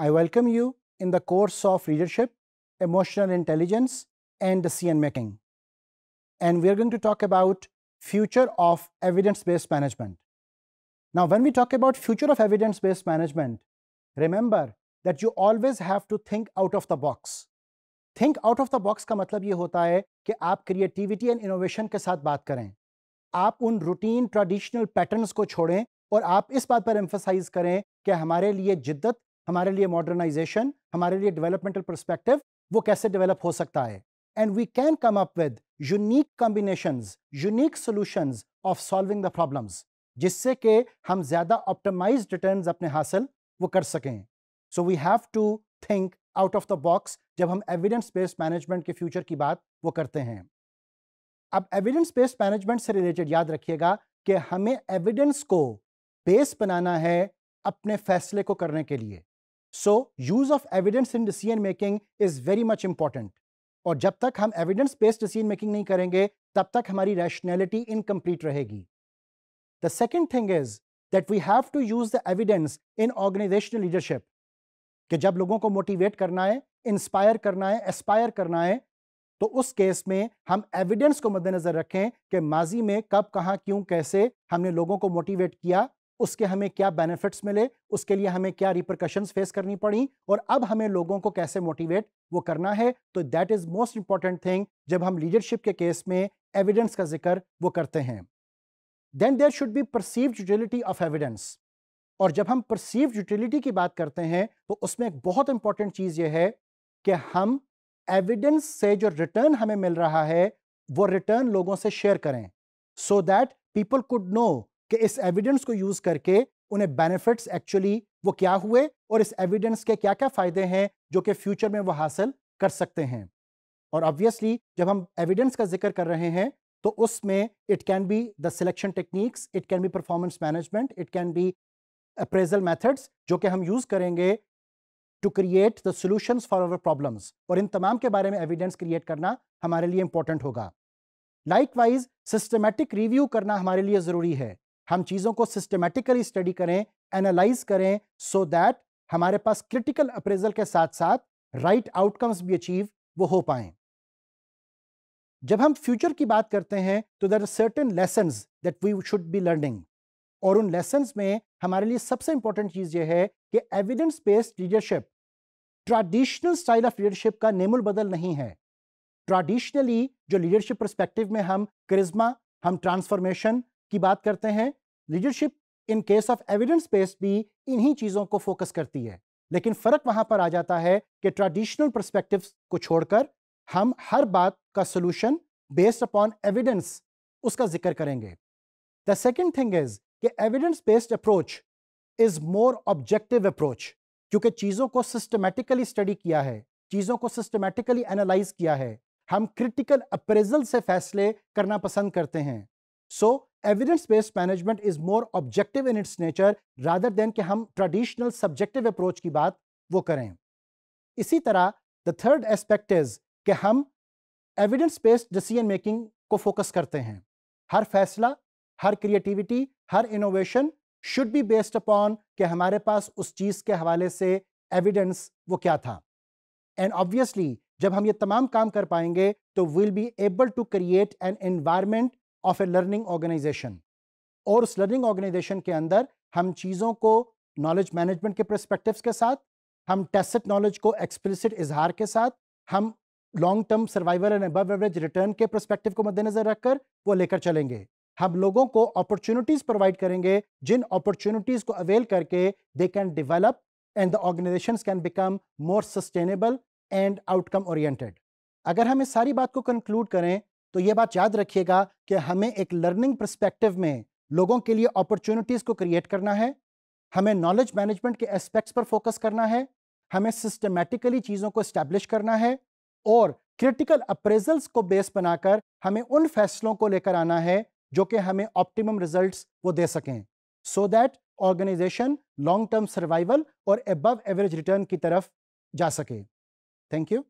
I welcome you in the course of Leadership, Emotional Intelligence, and decision Making. And we are going to talk about future of evidence-based management. Now, when we talk about future of evidence-based management, remember that you always have to think out of the box. Think out of the box का मतलब ये होता है कि आप creativity and innovation के साथ बात करें आप उन routine, traditional patterns को छोड़ें और आप इस बात पर एम्फोसाइज करें कि हमारे लिए जिद्दत हमारे लिए मॉडर्नाइजेशन हमारे लिए डेवलपमेंटल परस्पेक्टिव वो कैसे डेवलप हो सकता है and we can come up with unique combination unique solution of solving the problems जिससे कि हम ज़्यादा ऑप्टमाइज रिटर्न अपने हासिल वो कर सकें so we have to think out of the box जब हम एविडेंस बेस्ड मैनेजमेंट के फ्यूचर की बात वो करते हैं अब एविडेंस बेस्ड मैनेजमेंट से रिलेटेड याद रखिएगा कि हमें एविडेंस को बेस बनाना है अपने फैसले को करने के लिए so use of evidence in decision making is very much important और जब तक हम एविडेंस बेस्ड डिसीजन मेकिंग नहीं करेंगे तब तक हमारी रैशनैलिटी इनकम्प्लीट रहेगी the second thing is that we have to use the evidence in organisational leadership कि जब लोगों को मोटिवेट करना है इंस्पायर करना है एस्पायर करना है तो उस केस में हम एविडेंस को मद्देनजर रखें कि माजी में कब कहाँ क्यों कैसे हमने लोगों को मोटिवेट किया उसके हमें क्या बेनिफिट्स मिले उसके लिए हमें क्या रिप्रकशंस फेस करनी पड़ी और अब हमें लोगों को कैसे मोटिवेट वो करना है तो that is most important thing जब हम लीडरशिप के केस में एविडेंस का जिक्र वो करते हैं then there should be perceive utility of evidence और जब हम परसीव यूटिलिटी की बात करते हैं तो उसमें एक बहुत इंपॉर्टेंट चीज़ ये है कि हम एविडेंस से जो रिटर्न हमें मिल रहा है वो रिटर्न लोगों से शेयर करें so that people could know कि इस एविडेंस को यूज करके उन्हें बेनिफिट्स एक्चुअली वो क्या हुए और इस एविडेंस के क्या क्या फ़ायदे हैं जो कि फ्यूचर में वो हासिल कर सकते हैं और ऑब्वियसली जब हम एविडेंस का जिक्र कर रहे हैं तो उसमें it can be the selection techniques it can be performance management it can be appraisal methods जो कि हम यूज़ करेंगे to create the solutions for our problems और इन तमाम के बारे में एविडेंस क्रिएट करना हमारे लिए इंपॉर्टेंट होगा लाइक वाइज सिस्टमेटिक रिव्यू करना हमारे लिए ज़रूरी है हम चीज़ों को सिस्टमेटिकली स्टडी करें एनालाइज करें सो so दैट हमारे पास क्रिटिकल अप्रेजल के साथ साथ राइट right आउटकम्स भी अचीव वो हो पाए जब हम फ्यूचर की बात करते हैं तो there are certain lesson that we should be learning और उन लेसन में हमारे लिए सबसे इंपॉर्टेंट चीज़ ये है कि evidence based leadership traditional style of leadership का नेमुल बदल नहीं है ट्रेडिशनली जो लीडरशिप परस्पेक्टिव में हम करिज्मा हम ट्रांसफॉर्मेशन की बात करते हैं leadership in case of evidence based भी इन्हीं चीज़ों को फोकस करती है लेकिन फ़र्क वहां पर आ जाता है कि ट्रेडिशनल परस्पेक्टिव को छोड़कर हम हर बात का सोल्यूशन बेस्ड अपॉन एविडेंस उसका जिक्र करेंगे द सेकेंड थिंग इज कि evidence based approach is more objective approach क्योंकि चीज़ों को सिस्टमेटिकली स्टडी किया है चीज़ों को सिस्टमेटिकली एनालाइज किया है हम क्रिटिकल अप्रेजल से फैसले करना पसंद करते हैं so so, evidence based management is more objective in its nature rather than कि हम ट्रेडिशनल सब्जेक्टिव अप्रोच की बात वो करें इसी तरह द थर्ड एस्पेक्ट इज कि हम एविडेंस बेस्ड डिसीजन मेकिंग को फोकस करते हैं हर फैसला हर क्रिएटिविटी हर innovation should be based upon कि हमारे पास उस चीज़ के हवाले से एविडेंस वो क्या था एंड ऑब्वियसली जब हम ये तमाम काम कर पाएंगे तो will be able to create an environment of a learning organisation और उस लर्निंग ऑर्गेनाइजेशन के अंदर हम चीज़ों को नॉलेज मैनेजमेंट के परस्पेक्टिव के साथ हम टेस्ट नॉलेज को एक्सप्लिसिट इजहार के साथ हम long term survival and above average return के परस्पेक्टिव को मद्देनजर रखकर वो लेकर चलेंगे हम लोगों को अपॉर्चुनिटीज प्रोवाइड करेंगे जिन अपॉर्चुनिटीज को अवेल करके they can develop and the organisation can become more sustainable and outcome oriented अगर हम इस सारी बात को कंक्लूड करें तो ये बात याद रखिएगा कि हमें एक लर्निंग परस्पेक्टिव में लोगों के लिए अपॉर्चुनिटीज़ को क्रिएट करना है हमें नॉलेज मैनेजमेंट के एस्पेक्ट्स पर फोकस करना है हमें सिस्टमेटिकली चीज़ों को इस्टेब्लिश करना है और क्रिटिकल अप्रेजल्स को बेस बनाकर हमें उन फैसलों को लेकर आना है जो कि हमें ऑप्टिमम रिजल्ट्स वो दे सकें so that organisation long term survival और एबव एवरेज रिटर्न की तरफ जा सके थैंक यू